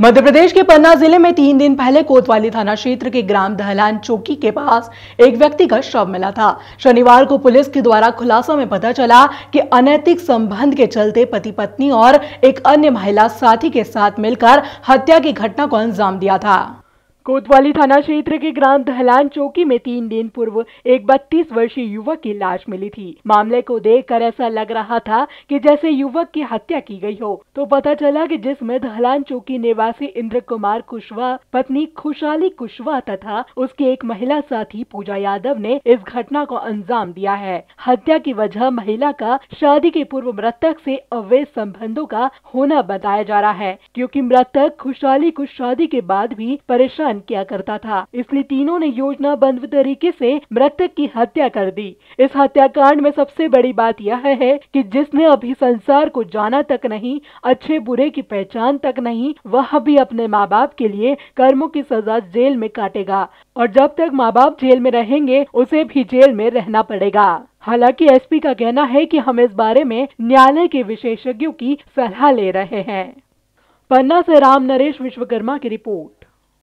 मध्य प्रदेश के पन्ना जिले में तीन दिन पहले कोतवाली थाना क्षेत्र के ग्राम दहलान चौकी के पास एक व्यक्ति का शव मिला था शनिवार को पुलिस के द्वारा खुलासा में पता चला कि अनैतिक संबंध के चलते पति पत्नी और एक अन्य महिला साथी के साथ मिलकर हत्या की घटना को अंजाम दिया था कोतवाली थाना क्षेत्र के ग्राम दहलान चौकी में तीन दिन पूर्व एक बत्तीस वर्षीय युवक की लाश मिली थी मामले को देखकर ऐसा लग रहा था कि जैसे युवक की हत्या की गई हो तो पता चला कि जिसमें दहलान चौकी निवासी इंद्र कुमार कुशवाहा पत्नी खुशहाली कुशवाहा तथा उसकी एक महिला साथी पूजा यादव ने इस घटना को अंजाम दिया है हत्या की वजह महिला का शादी के पूर्व मृतक से अवैध संबंधों का होना बताया जा रहा है क्योंकि मृतक खुशहाली को शादी के बाद भी परेशान दान किया करता था इसलिए तीनों ने बंद तरीके से मृतक की हत्या कर दी इस हत्याकांड में सबसे बड़ी बात यह है कि जिसने अभी संसार को जाना तक नहीं अच्छे बुरे की पहचान तक नहीं वह भी अपने माँ बाप के लिए कर्मों की सजा जेल में काटेगा और जब तक माँ बाप जेल में रहेंगे उसे भी जेल में रहना पड़ेगा हालांकि एसपी का कहना है कि हम इस बारे में न्यायालय के विशेषज्ञों की सलाह ले रहे हैं पन्ना से राम नरेश विश्वकर्मा की रिपोर्ट